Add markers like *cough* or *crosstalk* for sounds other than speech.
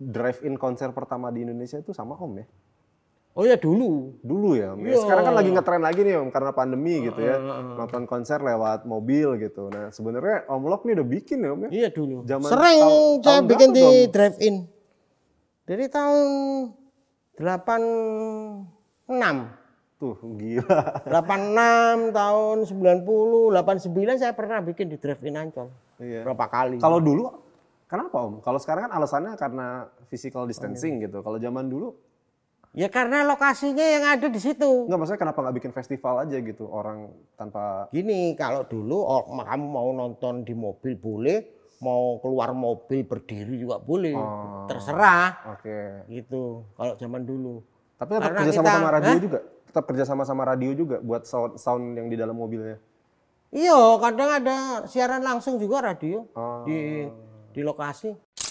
drive-in konser pertama di Indonesia itu sama Om ya? Oh ya dulu. Dulu ya. Om. ya. Iya. Sekarang kan lagi ngetren lagi nih Om karena pandemi gitu ya. Nonton konser lewat mobil gitu. Nah, sebenarnya Om Lok nih udah bikin ya Om ya. Iya dulu. Zaman Sering saya tahun bikin di drive-in. Dari tahun 86. Tuh, gila. 86 *laughs* tahun 90, 89 saya pernah bikin di drive-in Ancol. Iya. Berapa kali. Kalau dulu Kenapa Om? Kalau sekarang kan alasannya karena physical distancing oh, gitu. Kalau zaman dulu Ya karena lokasinya yang ada di situ. Enggak maksudnya kenapa nggak bikin festival aja gitu orang tanpa Gini, kalau dulu oh, kamu mau nonton di mobil boleh, mau keluar mobil berdiri juga boleh. Oh, Terserah. Oke. Okay. Gitu. Kalau zaman dulu. Tapi tetap kerja sama sama radio eh? juga. Tetap kerja sama sama radio juga buat sound, sound yang di dalam mobilnya. Iya, kadang ada siaran langsung juga radio oh. di di lokasi